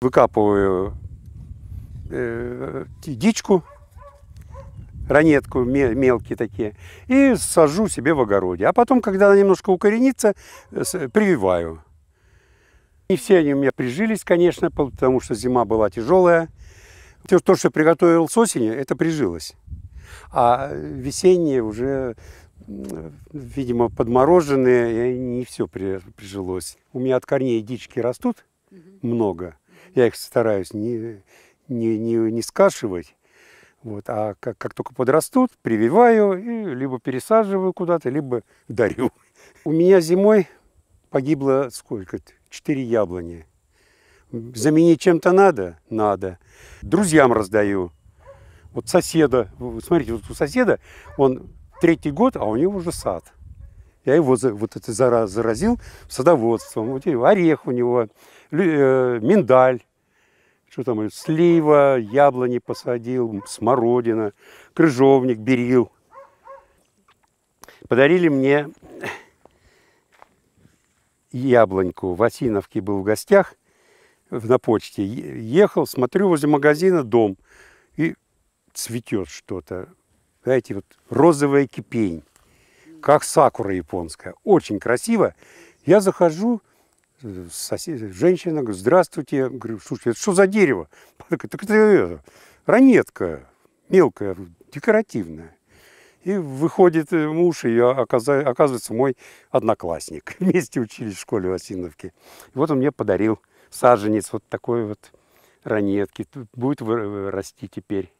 Выкапываю э, дичку, ранетку, мелкие такие, и сажу себе в огороде. А потом, когда она немножко укоренится, э, прививаю. Не все они у меня прижились, конечно, потому что зима была тяжелая. То, что приготовил с осени, это прижилось. А весеннее уже видимо, подмороженные, и не все при, прижилось. У меня от корней дички растут угу. много. Я их стараюсь не, не, не, не скашивать. Вот. А как, как только подрастут, прививаю и либо пересаживаю куда-то, либо дарю. У меня зимой погибло сколько? Четыре яблони. Заменить чем-то надо? Надо. Друзьям раздаю. Вот соседа, смотрите, вот у соседа, он третий год, а у него уже сад. Я его вот это заразил садоводством. Вот орех у него, э, миндаль, что там, слива, яблони посадил, смородина, крыжовник, берил. Подарили мне яблоньку. В Осиновке был в гостях на почте. Ехал, смотрю, возле магазина дом. И цветет что-то. Знаете, вот розовая кипень, как сакура японская. Очень красиво. Я захожу, э, сосед, женщина говорит, здравствуйте. говорю, слушай, это что за дерево? Она говорит, так это э, ранетка мелкая, декоративная. И выходит э, муж, и оказывается мой одноклассник. Вместе учились в школе в Осиновке. И вот он мне подарил саженец вот такой вот ранетки. Будет расти теперь.